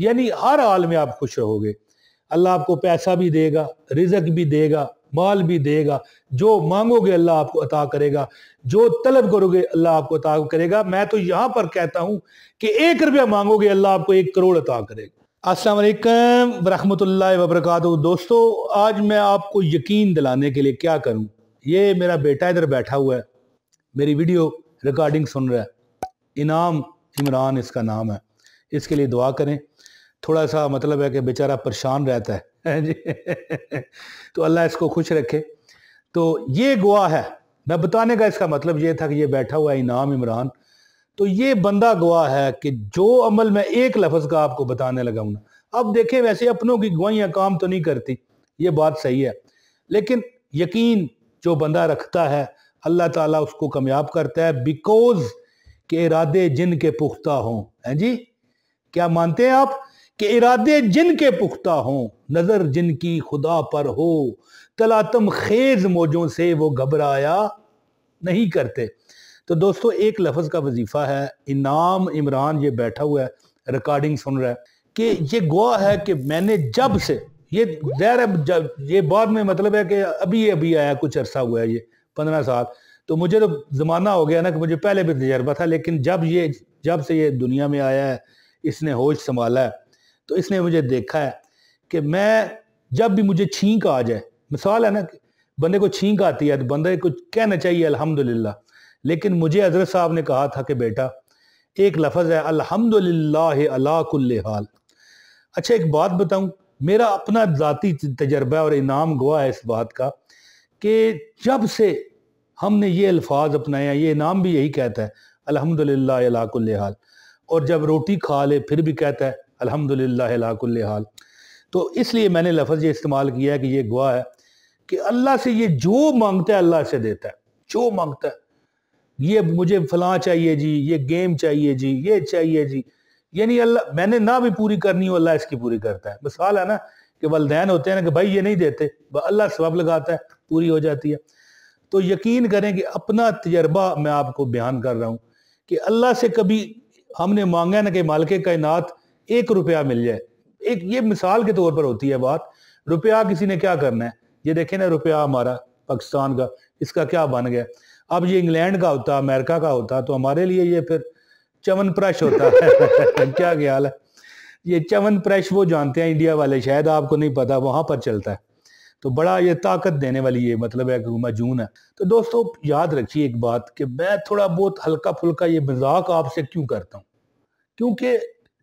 यानी हर हाल में आप खुश रहोगे अल्लाह आपको पैसा भी देगा रिजक भी देगा माल भी देगा जो मांगोगे अल्लाह आपको अता करेगा जो तलब करोगे अल्लाह आपको अता करेगा मैं तो यहाँ पर कहता हूँ कि एक रुपया मांगोगे अल्लाह आपको एक करोड़ अता करेगा असलकम वरहमतुल्ला वबरक दोस्तों आज मैं आपको यकीन दिलाने के लिए क्या करूँ ये मेरा बेटा इधर बैठा हुआ है मेरी वीडियो रिकॉर्डिंग सुन रहा है इनाम इमरान इसका नाम है इसके लिए दुआ करें थोड़ा सा मतलब है कि बेचारा परेशान रहता है जी तो अल्लाह इसको खुश रखे तो ये गुआ है मैं बताने का इसका मतलब ये था कि ये बैठा हुआ है इनाम इमरान तो ये बंदा गवाह है कि जो अमल मैं एक लफ्ज़ का आपको बताने लगा हूँ अब देखें वैसे अपनों की गवाहियाँ काम तो नहीं करती ये बात सही है लेकिन यकीन जो बंदा रखता है अल्लाह ताला उसको कामयाब करता है बिकॉज के इरादे जिन के पुख्ता हों हैं जी क्या मानते हैं आप कि इरादे जिन के पुख्ता हों नज़र जिनकी खुदा पर हो तलातम खेज मौजों से वो घबराया नहीं करते तो दोस्तों एक लफ्ज़ का वजीफ़ा है इनाम इमरान ये बैठा हुआ है रिकॉर्डिंग सुन रहा है कि ये गुआ है कि मैंने जब से ये जहर जब ये बाद में मतलब है कि अभी अभी आया कुछ अरसा हुआ है ये पंद्रह साल तो मुझे तो ज़माना हो गया ना कि मुझे पहले भी तजर्बा था लेकिन जब ये जब से ये दुनिया में आया है इसने होश संभाला है तो इसने मुझे देखा है कि मैं जब भी मुझे छींक आ जाए मिसाल है ना बंदे को छींक आती है तो बंदे को कहना चाहिए अल्हम्दुलिल्लाह लेकिन मुझे हजरत साहब ने कहा था कि बेटा एक लफज है अलहमद अला हाल अच्छा एक बात बताऊं मेरा अपना ज़ाती तजर्बा और इनाम गवाह है इस बात का कि जब से हमने ये अल्फाज अपनाया ये इनाम भी यही कहता है अल्हम्दुलिल्लाह हाल और जब रोटी खा ले फिर भी कहता है अलहमदिल्लाकुल हाल तो इसलिए मैंने लफ्ज़ ये इस्तेमाल किया है कि ये गुआ है कि अल्लाह से ये जो मांगता है अल्लाह से देता है जो मांगता है ये मुझे फलां चाहिए जी ये गेम चाहिए जी ये चाहिए जी यानी अल्लाह मैंने ना भी पूरी करनी हो अल्लाह इसकी पूरी करता है मिसाल है ना कि वालदेन होते हैं ना कि भाई ये नहीं देते अल्लाह सबब लगाता है पूरी हो जाती है तो यकीन करें कि अपना तजर्बा मैं आपको बयान कर रहा हूँ कि अल्लाह से कभी हमने मांगा ना कि मालिक कायनात एक रुपया मिल जाए एक ये मिसाल के तौर पर होती है बात रुपया किसी ने क्या करना है ये देखे ना रुपया हमारा पाकिस्तान का इसका क्या बन गया अब ये इंग्लैंड का होता अमेरिका का होता तो हमारे लिए ये फिर चमन प्रश होता है क्या ख्याल है ये चमन प्रश वो जानते हैं इंडिया वाले शायद आपको नहीं पता वहां पर चलता है तो बड़ा ये ताकत देने वाली ये मतलब है कि मजून है तो दोस्तों याद रखिए एक बात कि मैं थोड़ा बहुत हल्का फुल्का ये मजाक आपसे क्यों करता हूँ क्योंकि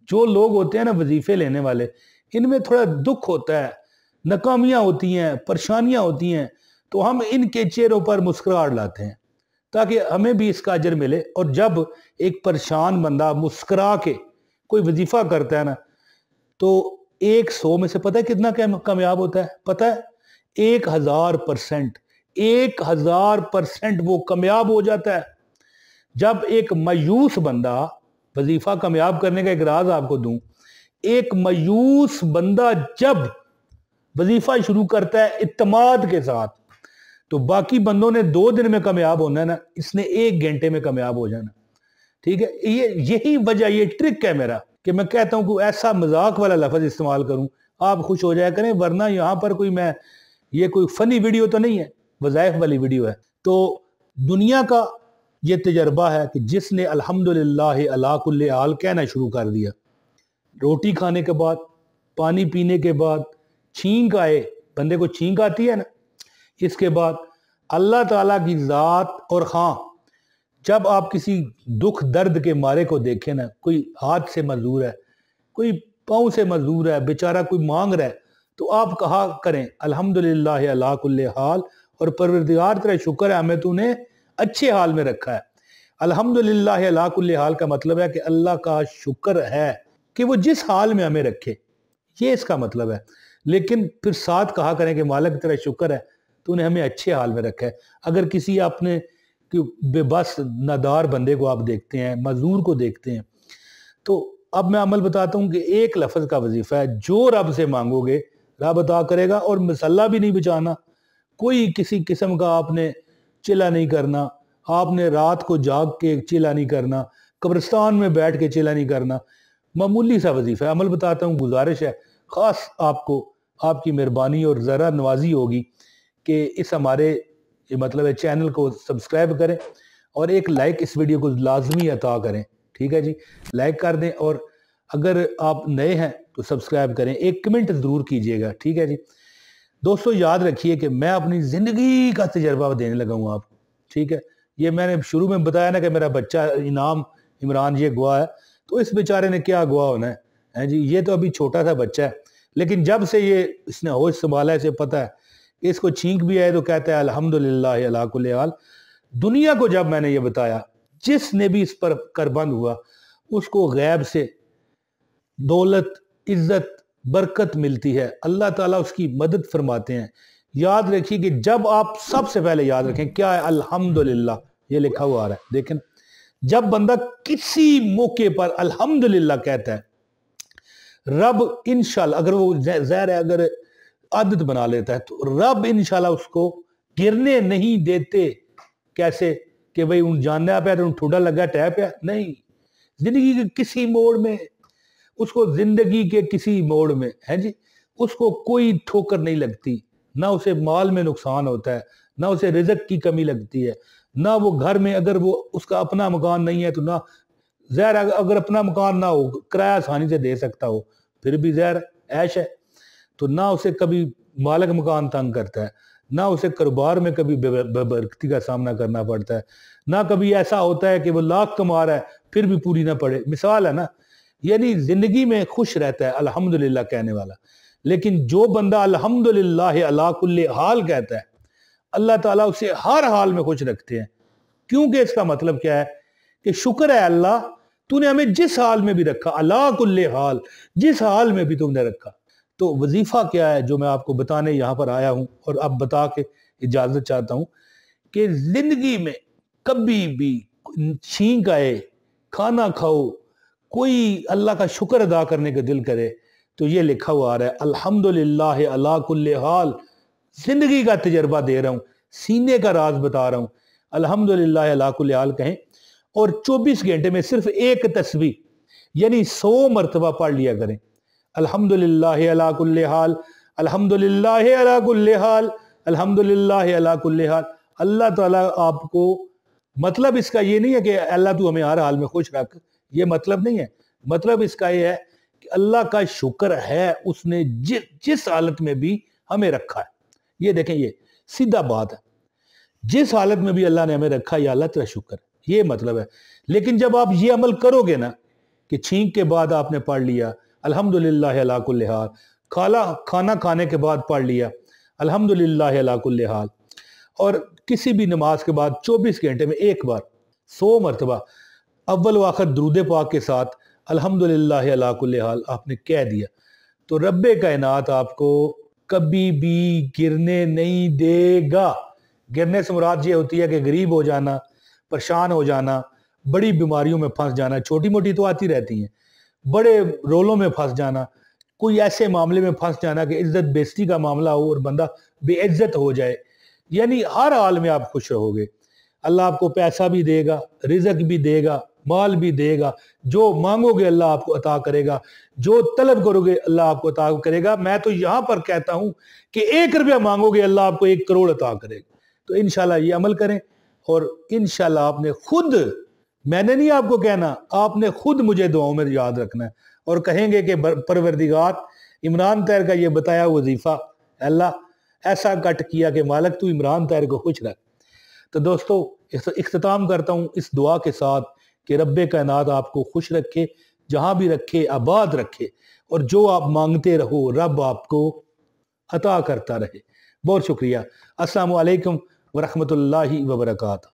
जो लोग होते हैं ना वजीफे लेने वाले इनमें थोड़ा दुख होता है नाकामियाँ होती हैं परेशानियाँ होती हैं तो हम इनके चेहरों पर मुस्कुराहट लाते हैं ताकि हमें भी इसका अजर मिले और जब एक परेशान बंदा मुस्करा के कोई वजीफ़ा करता है ना तो एक सौ में से पता है कितना कामयाब होता है पता है एक हज़ार परसेंट एक हज़ार परसेंट वो कामयाब हो जाता है जब एक मायूस बंदा वजीफा कामयाब करने का एक राज आपको दूं एक मायूस बंदा जब वजीफा शुरू करता है इतमाद के साथ तो बाकी बंदों ने दो दिन में कामयाब होना है ना इसने एक घंटे में कामयाब हो जाना ठीक है ये यही वजह ये ट्रिक है मेरा कि मैं कहता हूँ कि ऐसा मजाक वाला लफज इस्तेमाल करूँ आप खुश हो जाया करें वरना यहाँ पर कोई मैं ये कोई फनी वीडियो तो नहीं है वज़ायफ वाली वीडियो है तो दुनिया का ये तजर्बा है कि जिसने अल्हम्दुलिल्लाह अलाकुल्ल आल कहना शुरू कर दिया रोटी खाने के बाद पानी पीने के बाद छींक आए बंदे को छींक आती है ना इसके बाद अल्लाह ताला की ज़ात और खां जब आप किसी दुख दर्द के मारे को देखें ना कोई हाथ से मजदूर है कोई पाँव से मजदूर है बेचारा कोई मांग रहा है तो आप कहा करें अल्हम्दुलिल्लाह अला हाल और परवरदिगार तेरा शुक्र है हमें तूने अच्छे हाल में रखा है अल्हम्दुलिल्लाह अलाकुल्ल हाल का मतलब है कि अल्लाह का शुक्र है कि वो जिस हाल में हमें रखे ये इसका मतलब है लेकिन फिर साथ कहा करें कि मालक तेरा शुक्र है तो उन्हें हमें अच्छे हाल में रखा है अगर किसी आपने बेबस नदार बंदे को आप देखते हैं मजदूर को देखते हैं तो अब मैं अमल बताता हूँ कि एक लफ्ज़ का वजीफ़ा है जो रब से मांगोगे रब अता करेगा और मसल्ला भी नहीं बचाना कोई किसी किस्म का आपने चिल्ला नहीं करना आपने रात को जाग के चिल्ला नहीं करना कब्रस्तान में बैठ के चिल्ला नहीं करना मामूली सा वजीफ़ा है अमल बताता हूँ गुजारिश है ख़ास आपको आपकी मेहरबानी और ज़रा नवाजी होगी कि इस हमारे मतलब है चैनल को सब्सक्राइब करें और एक लाइक इस वीडियो को लाजमी अता करें ठीक है जी लाइक कर दें और अगर आप नए हैं तो सब्सक्राइब करें एक कमेंट ज़रूर कीजिएगा ठीक है जी दोस्तों याद रखिए कि मैं अपनी ज़िंदगी का तजर्बा देने लगा हूँ आपको ठीक है ये मैंने शुरू में बताया ना कि मेरा बच्चा इनाम इमरान ये गुआ है तो इस बेचारे ने क्या गुआ होना है हैं जी ये तो अभी छोटा सा बच्चा है लेकिन जब से ये इसने होश संभाला है इसे पता है इसको छींक भी आए तो कहता है अल्हम्दुलिल्लाह दुनिया को जब मैंने ये बताया जिसने भी इस पर करबंद हुआ उसको गैब से दौलत इज्जत बरकत मिलती है अल्लाह ताला उसकी मदद फरमाते हैं याद रखिए कि जब आप सबसे पहले याद रखें क्या है अल्हम्दुलिल्लाह ये लिखा हुआ आ रहा है देखें जब बंदा किसी मौके पर अल्हम्दुलिल्लाह कहता है रब इनशाला अगर वो जहर है अगर आदत बना लेता है तो रब इनशाला उसको गिरने नहीं देते कैसे कि भाई उन जानना पे उन ठोडा लगा टैप है नहीं जिंदगी के किसी मोड़ में उसको जिंदगी के किसी मोड़ में है जी उसको कोई ठोकर नहीं लगती ना उसे माल में नुकसान होता है ना उसे रिजक की कमी लगती है ना वो घर में अगर वो उसका अपना मकान नहीं है तो ना जहर अगर अपना मकान ना हो किराया आसानी से दे सकता हो फिर भी जहर ऐश है तो ना उसे कभी मालक मकान तंग करता है ना उसे कारोबार में कभी बरकती का सामना करना पड़ता है ना कभी ऐसा होता है कि वो लाख कमा रहा है फिर भी पूरी ना पड़े मिसाल है ना यानी जिंदगी में खुश रहता है अल्हम्दुलिल्लाह कहने वाला लेकिन जो बंदा अल्हम्दुलिल्लाह अलाकुल्ल हाल कहता है अल्लाह ताला उसे हर हाल में खुश रखते हैं क्योंकि इसका मतलब क्या है कि शुक्र है अल्लाह तूने हमें जिस हाल में भी रखा अलाकुल्ल हाल जिस हाल में भी तुमने रखा तो वजीफ़ा क्या है जो मैं आपको बताने यहाँ पर आया हूँ और अब बता के इजाज़त चाहता हूँ कि ज़िंदगी में कभी भी छींक आए खाना खाओ कोई अल्लाह का शुक्र अदा करने का दिल करे तो ये लिखा हुआ आ रहा है अल्हम्दुलिल्लाह अला कुल्ल हाल ज़िंदगी का तजर्बा दे रहा हूँ सीने का राज बता रहा हूँ अल्हम्दुलिल्लाह अला हाल कहें और 24 घंटे में सिर्फ एक तस्वीर यानी सौ मरतबा पढ़ लिया करें अल्हम्दुलिल्लाह अला कुल्ल हाल अल्हम्दुलिल्लाह अला कुल्ल हाल अल्हम्दुलिल्लाह अला हाल अल्लाह ताला आपको मतलब इसका ये नहीं है कि अल्लाह तू हमें हर हाल में खुश रख ये मतलब नहीं है मतलब इसका यह है कि अल्लाह का शुक्र है उसने जि, जिस हालत में भी हमें रखा है ये देखें ये सीधा बात है जिस हालत में भी अल्लाह ने हमें रखा है अल्लाह तेरा शुक्र ये मतलब है लेकिन जब आप ये अमल करोगे ना कि छींक के बाद आपने पढ़ लिया अल्हम्दुलिल्लाह अलाकुल्लहाल खाला खाना खाने के बाद पढ़ लिया अल्हम्दुलिल्लाह अलाकुल्लहाल और किसी भी नमाज के बाद 24 घंटे में एक बार सौ मरतबा अव्वल आखिर दरूद पाक के साथ अल्हम्दुलिल्लाह अलाकुल हाल आपने कह दिया तो रब कायनात आपको कभी भी गिरने नहीं देगा गिरने से मुराद ये होती है कि गरीब हो जाना परेशान हो जाना बड़ी बीमारियों में फंस जाना छोटी मोटी तो आती रहती हैं बड़े रोलों में फंस जाना कोई ऐसे मामले में फंस जाना कि इज्जत बेस्ती का मामला हो और बंदा बेइज्जत हो जाए यानी हर हाल में आप खुश रहोगे अल्लाह आपको पैसा भी देगा रिजक भी देगा माल भी देगा जो मांगोगे अल्लाह आपको अता करेगा जो तलब करोगे अल्लाह आपको अता करेगा मैं तो यहाँ पर कहता हूँ कि एक रुपया मांगोगे अल्लाह आपको एक करोड़ अता करेगा तो इन ये अमल करें और इन आपने खुद मैंने नहीं आपको कहना आपने खुद मुझे दुआओं में याद रखना है और कहेंगे कि परवरदिगार इमरान तैर का ये बताया वजीफ़ा अल्लाह ऐसा कट किया कि मालक तू इमरान तैर को खुश रख तो दोस्तों इख्ताम करता हूँ इस दुआ के साथ कि रब कायनात आपको खुश रखे जहाँ भी रखे आबाद रखे और जो आप मांगते रहो रब आपको अता करता रहे बहुत शुक्रिया असलकम वरहमत वरहमतुल्लाहि वबरकू